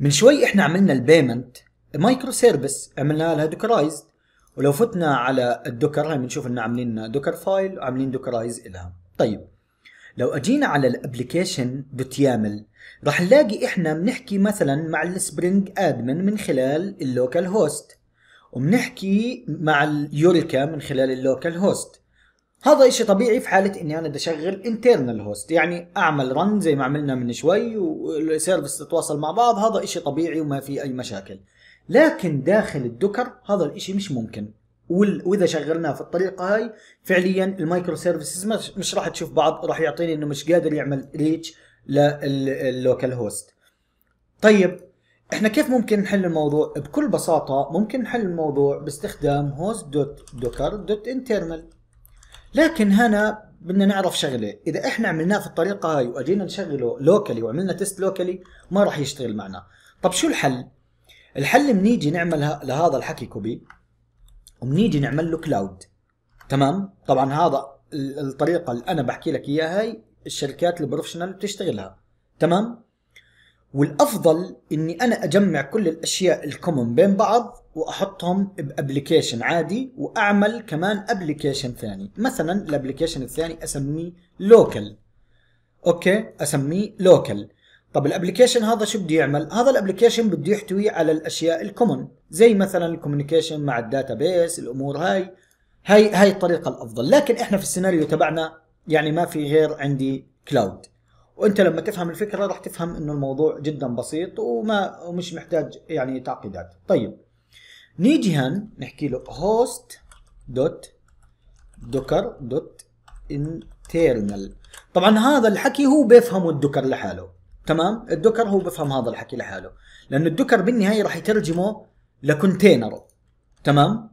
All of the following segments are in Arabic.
من شوي احنا عملنا البيمنت مايكرو سيرفيس عملنا لها دوكرايز ولو فتنا على الدوكر هاي بنشوف انه عاملين دوكر فايل وعاملين دوكرايز الها طيب لو اجينا على الابلكيشن دوت يامل راح نلاقي احنا بنحكي مثلا مع السبرينج ادمن من خلال اللوكال هوست وبنحكي مع اليوريكا من خلال اللوكال هوست هذا إشي طبيعي في حالة إني أنا بدي أشغل internal host يعني أعمل رن زي ما عملنا من شوي والسيرفس تتواصل مع بعض هذا إشي طبيعي وما في أي مشاكل لكن داخل الدوكر هذا الإشي مش ممكن واذا شغلناه في الطريقه هاي فعليا المايكرو سيرفيسز مش, راح تشوف بعض راح يعطيني انه مش قادر يعمل ريتش لللوكال هوست طيب احنا كيف ممكن نحل الموضوع بكل بساطه ممكن نحل الموضوع باستخدام host.docker.internal لكن هنا بدنا نعرف شغله اذا احنا عملناه في الطريقه هاي واجينا نشغله لوكالي وعملنا تيست لوكالي ما راح يشتغل معنا طب شو الحل الحل بنيجي نعمل لهذا الحكي كوبي وبنيجي نعمل له كلاود تمام طبعا هذا الطريقه اللي انا بحكي لك اياها هاي الشركات البروفيشنال بتشتغلها تمام والافضل اني انا اجمع كل الاشياء الكومن بين بعض واحطهم بابلكيشن عادي واعمل كمان ابلكيشن ثاني مثلا الابلكيشن الثاني اسميه لوكال اوكي اسميه لوكال طب الابلكيشن هذا شو بده يعمل هذا الابلكيشن بده يحتوي على الاشياء الكومن زي مثلا الكوميونيكيشن مع الداتابيس الامور هاي هاي هاي الطريقه الافضل لكن احنا في السيناريو تبعنا يعني ما في غير عندي كلاود وانت لما تفهم الفكره راح تفهم انه الموضوع جدا بسيط وما ومش محتاج يعني تعقيدات طيب نيجي هن نحكي له host دوت docker دوت internal طبعا هذا الحكي هو بيفهمه الدوكر لحاله تمام الدوكر هو بيفهم هذا الحكي لحاله لانه الدوكر بالنهاية راح يترجمه لكونتينر تمام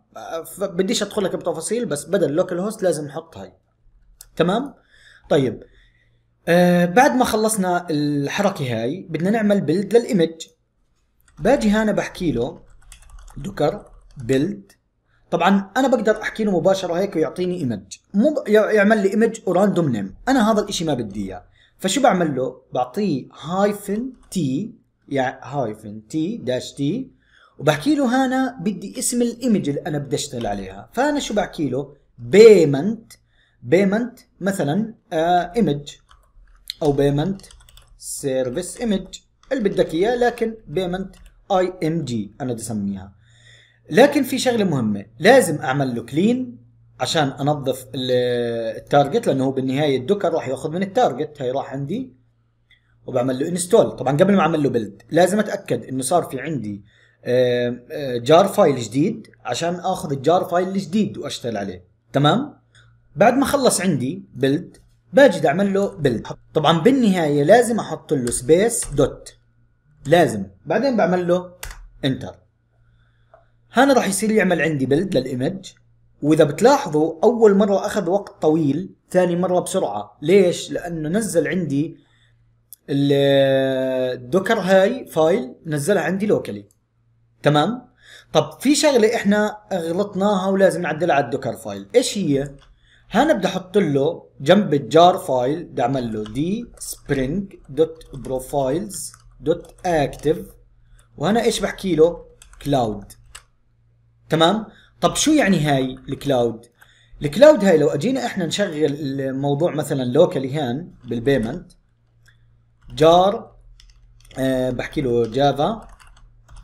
بديش ادخل لك بتفاصيل بس بدل لوكال هوست لازم نحط هاي تمام طيب آه بعد ما خلصنا الحركه هاي بدنا نعمل بيلد للايمج باجي هنا بحكي له دوكر بيلد طبعا انا بقدر احكي له مباشره هيك ويعطيني ايمج مو مب... يعمل لي ايمج وراندوم نيم انا هذا الاشي ما بدي اياه فشو بعمل له بعطيه هايفن تي يعني هايفن تي داش تي وبحكي له هنا بدي اسم الايمج اللي انا بدي اشتغل عليها فانا شو بحكي له بيمنت بيمنت مثلا ايمج آه، او بيمنت سيرفيس ايمج اللي بدك اياه لكن بيمنت اي ام جي انا بدي اسميها لكن في شغله مهمه لازم اعمل له كلين عشان انظف التارجت لانه هو بالنهايه الدوكر راح ياخذ من التارجت هي راح عندي وبعمل له انستول طبعا قبل ما اعمل له بيلد لازم اتاكد انه صار في عندي جار فايل جديد عشان اخذ الجار فايل الجديد واشتغل عليه تمام بعد ما خلص عندي بيلد باجي اعمل له بيلد طبعا بالنهايه لازم احط له سبيس دوت لازم بعدين بعمل له انتر هنا راح يصير يعمل عندي بلد للايمج واذا بتلاحظوا اول مره اخذ وقت طويل ثاني مره بسرعه ليش لانه نزل عندي الدوكر هاي فايل نزلها عندي لوكالي تمام طب في شغله احنا غلطناها ولازم نعدلها على الدوكر فايل ايش هي هنا بدي احط له جنب الجار فايل بدي اعمل له دي سبرينج دوت بروفايلز دوت اكتف وهنا ايش بحكي له كلاود تمام طب شو يعني هاي الكلاود الكلاود هاي لو اجينا احنا نشغل الموضوع مثلا لوكالي هان بالبيمنت جار أه بحكي له جافا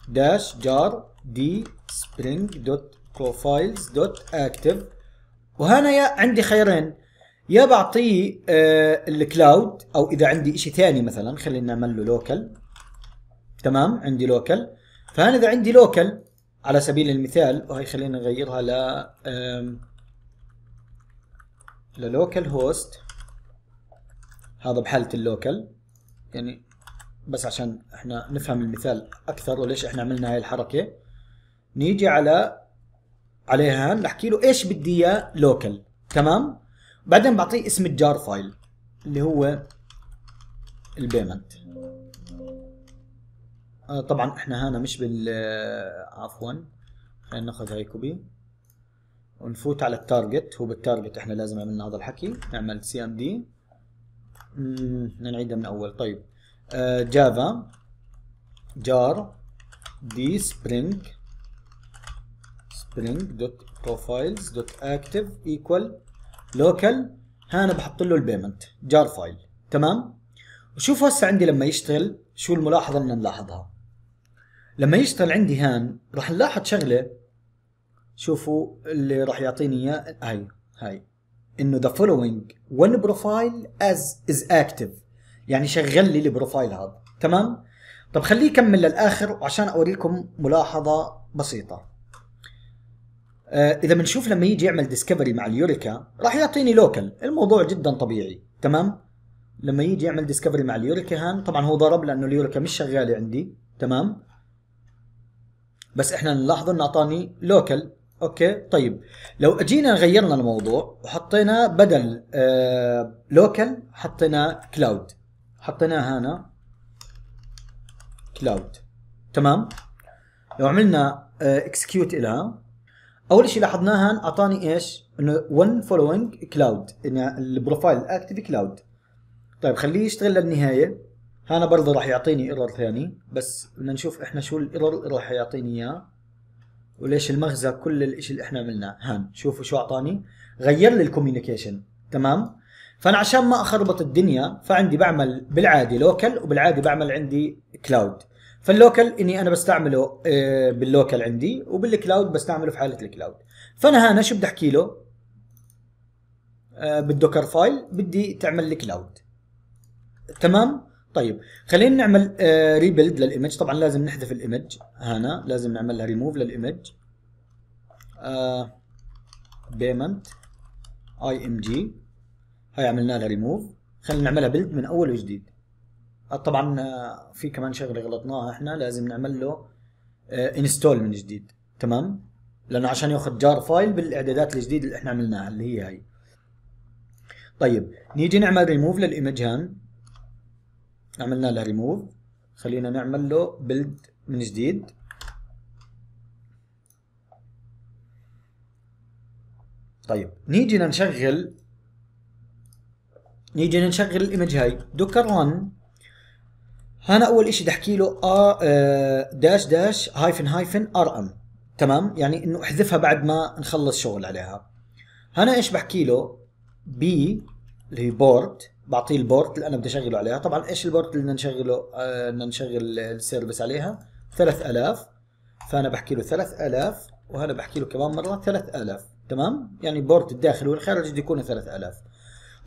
داش جار دي سبرينج دوت بروفايلز دوت اكتف وهنا يا عندي خيارين يا بعطيه أه الكلاود او اذا عندي شيء ثاني مثلا خلينا نعمل له لوكال تمام عندي لوكال فهنا اذا عندي لوكال على سبيل المثال وهي خلينا نغيرها ل للوكال هوست هذا بحالة اللوكال يعني بس عشان احنا نفهم المثال اكثر وليش احنا عملنا هاي الحركة نيجي على عليها نحكي له ايش بدي اياه لوكال تمام بعدين بعطيه اسم الجار فايل اللي هو البيمنت آه، طبعا احنا هنا مش بال آه، عفوا خلينا ناخذ هاي كوبي ونفوت على التارجت هو بالتارجت احنا لازم عملنا هذا الحكي نعمل سي ام دي نعيدها من اول طيب آه جافا جار دي سبرينج سبرينج دوت بروفايلز دوت اكتف ايكوال لوكال هنا بحط له البيمنت جار فايل تمام وشوف هسه عندي لما يشتغل شو الملاحظه اللي نلاحظها لما يشتغل عندي هان راح نلاحظ شغله شوفوا اللي راح يعطيني اياه هاي هاي انه ذا فولوينج ون بروفايل از از اكتف يعني شغل لي البروفايل هذا تمام طب خليه يكمل للاخر وعشان اوريكم ملاحظه بسيطه آه، اذا بنشوف لما يجي يعمل ديسكفري مع اليوريكا راح يعطيني لوكال الموضوع جدا طبيعي تمام لما يجي يعمل ديسكفري مع اليوريكا هان طبعا هو ضرب لانه اليوريكا مش شغاله عندي تمام بس احنا نلاحظ انه اعطاني لوكال اوكي طيب لو اجينا غيرنا الموضوع وحطينا بدل لوكال آه، حطينا كلاود حطيناها هنا كلاود تمام لو عملنا اكسكيوت آه، الها اول شيء لاحظناها اعطاني ايش؟ انه following فولوينج كلاود البروفايل اكتف كلاود طيب خليه يشتغل للنهايه هنا برضه راح يعطيني ايرور ثاني بس بدنا نشوف احنا شو الايرور اللي راح يعطيني اياه وليش المغزى كل الاشي اللي احنا عملناه هان شوفوا شو اعطاني غير لي الكوميونيكيشن تمام فانا عشان ما اخربط الدنيا فعندي بعمل بالعادي لوكال وبالعادي بعمل عندي كلاود فاللوكال اني انا بستعمله آه، باللوكال عندي وبالكلاود بستعمله في حاله الكلاود فانا هنا شو بدي احكي له آه، بالدوكر فايل بدي تعمل لي كلاود تمام طيب خلينا نعمل ريبيلد آه، للايمج طبعا لازم نحذف الايمج هنا لازم نعمل لها ريموف للايمج بيمنت اي ام جي هاي عملنا لها ريموف خلينا نعملها بيلد من اول وجديد آه، طبعا آه، في كمان شغله غلطناها احنا لازم نعمل له انستول من جديد تمام لانه عشان ياخذ جار فايل بالاعدادات الجديده اللي احنا عملناها اللي هي هاي طيب نيجي نعمل ريموف للايمج هان عملنا له ريموف خلينا نعمل له بيلد من جديد طيب نيجي نشغل نيجي نشغل الايمج هاي دوكر 1 هنا اول شيء بدي احكي له آه, آه، داش داش هايفن هايفن ار ام تمام يعني انه احذفها بعد ما نخلص شغل عليها هنا ايش بحكي له بي اللي هي بورد بعطيه البورت اللي انا بدي اشغله عليها طبعا ايش البورت اللي بدنا نشغله آه، بدنا نشغل السيرفس عليها 3000 فانا بحكي له 3000 وهنا بحكي له كمان مره 3000 تمام يعني بورت الداخل والخارج بده يكون 3000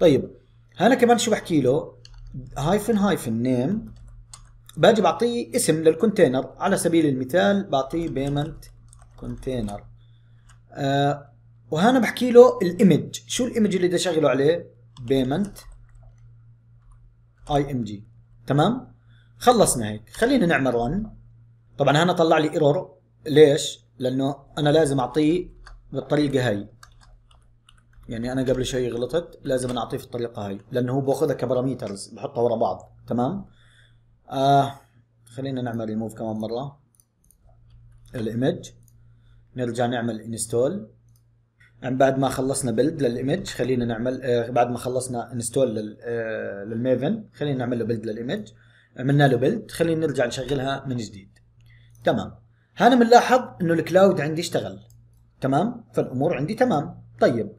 طيب هنا كمان شو بحكي له هايفن هايفن نيم باجي بعطيه اسم للكونتينر على سبيل المثال بعطيه بيمنت كونتينر آه وهنا بحكي له الايمج شو الايمج اللي بدي اشغله عليه بيمنت اي ام جي تمام خلصنا هيك خلينا نعمل رن طبعا هنا طلع لي ايرور ليش لانه انا لازم اعطيه بالطريقه هاي يعني انا قبل شوي غلطت لازم انا اعطيه في الطريقه هاي لانه هو باخذها كباراميترز بحطها ورا بعض تمام آه خلينا نعمل ريموف كمان مره الايمج نرجع نعمل انستول عن بعد ما خلصنا بلد للايمج خلينا نعمل آه بعد ما خلصنا انستول لل آه للميفن خلينا نعمل له بلد للايمج عملنا له بلد خلينا نرجع نشغلها من جديد تمام هنا بنلاحظ انه الكلاود عندي اشتغل تمام فالامور عندي تمام طيب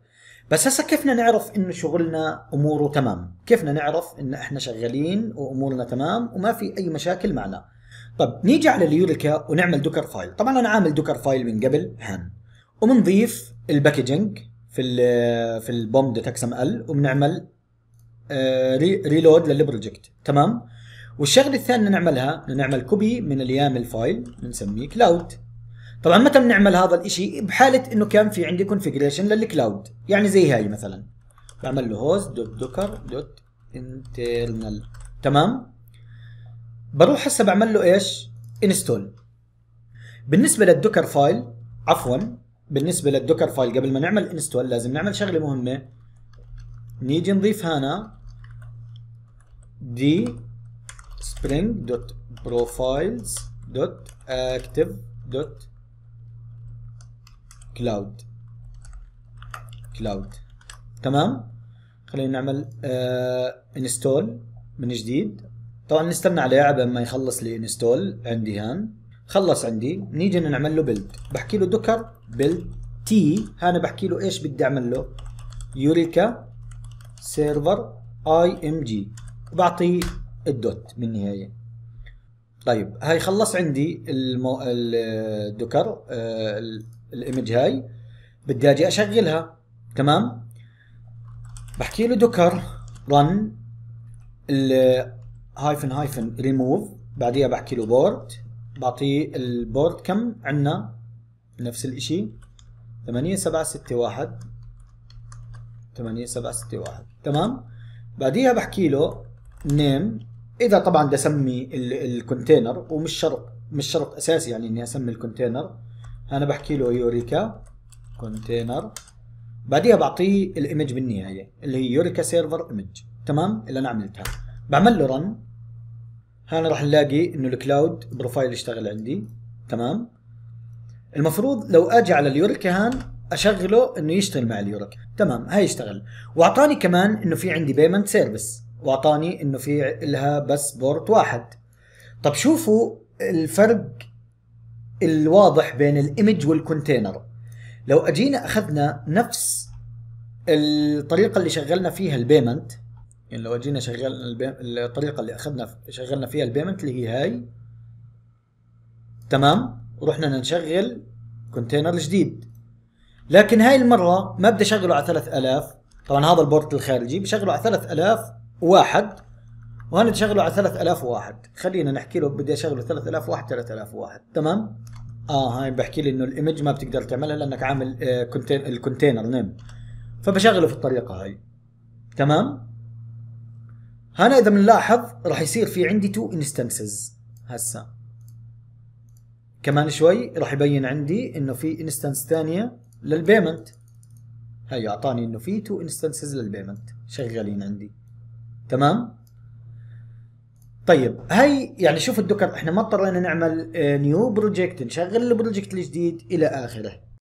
بس هسه كيفنا نعرف انه شغلنا اموره تمام كيفنا نعرف ان احنا شغالين وامورنا تمام وما في اي مشاكل معنا طب نيجي على اليوريكا ونعمل دوكر فايل طبعا انا عامل دوكر فايل من قبل هان وبنضيف الباكجينج في ال في البوم دوت ام ال وبنعمل آه، ريلود للبروجكت تمام والشغله الثانيه نعملها نعمل كوبي من اليام الفايل بنسميه كلاود طبعا متى بنعمل هذا الاشي بحاله انه كان في عندي كونفجريشن للكلاود يعني زي هاي مثلا بعمل له هوست دوت دوكر دوت انترنال تمام بروح هسه بعمل له ايش انستول بالنسبه للدوكر فايل عفوا بالنسبه للدوكر فايل قبل ما نعمل انستول لازم نعمل شغله مهمه نيجي نضيف هنا دي سبرينج دوت بروفايلز دوت اكتف دوت كلاود كلاود تمام خلينا نعمل انستول آه، من جديد طبعا نستنى عليه عبين ما يخلص لي انستول عندي هان خلص عندي نيجي نعمل له بيلد بحكي له دوكر بيلد تي انا بحكي له ايش بدي اعمل له يوريكا سيرفر اي ام جي وبعطي الدوت بالنهايه طيب هاي خلص عندي المو... الدوكر آه، الايمج هاي بدي اجي اشغلها تمام بحكي له دوكر رن هايفن هايفن ريموف بعديها بحكي له بورت بعطيه البورد كم عندنا نفس الشيء 8 7 6 1 8 7 6 1 تمام بعديها بحكي له نيم اذا طبعا بدي اسمي الكونتينر ومش شرط مش شرط اساسي يعني اني اسمي الكونتينر انا بحكي له يوريكا كونتينر بعديها بعطيه الايمج بالنهايه اللي هي يوريكا سيرفر ايمج تمام اللي انا عملتها بعمل له رن هنا راح نلاقي انه الكلاود بروفايل يشتغل عندي تمام المفروض لو اجي على اليوريكا هان اشغله انه يشتغل مع اليوريكا تمام هاي يشتغل واعطاني كمان انه في عندي بيمنت سيرفيس واعطاني انه في لها بس بورت واحد طب شوفوا الفرق الواضح بين الايمج والكونتينر لو اجينا اخذنا نفس الطريقه اللي شغلنا فيها البيمنت يعني لو جينا شغلنا الطريقه اللي اخذنا شغلنا فيها البيمنت اللي هي هاي تمام رحنا نشغل كونتينر جديد لكن هاي المره ما بدي اشغله على 3000 طبعا هذا البورت الخارجي بشغله على واحد وهنا تشغله على على واحد خلينا نحكي له بدي اشغله 3000 واحد 3000 واحد تمام اه هاي بحكي لي انه الايمج ما بتقدر تعملها لانك عامل آه الكونتينر نيم فبشغله في الطريقه هاي تمام هنا اذا بنلاحظ راح يصير في عندي تو انستنسز هسه كمان شوي راح يبين عندي انه في انستنس ثانيه للبيمنت هي اعطاني انه في تو انستنسز للبيمنت شغالين عندي تمام طيب هي يعني شوف الدكر احنا ما اضطرينا نعمل نيو آه، بروجكت نشغل البروجكت الجديد الى اخره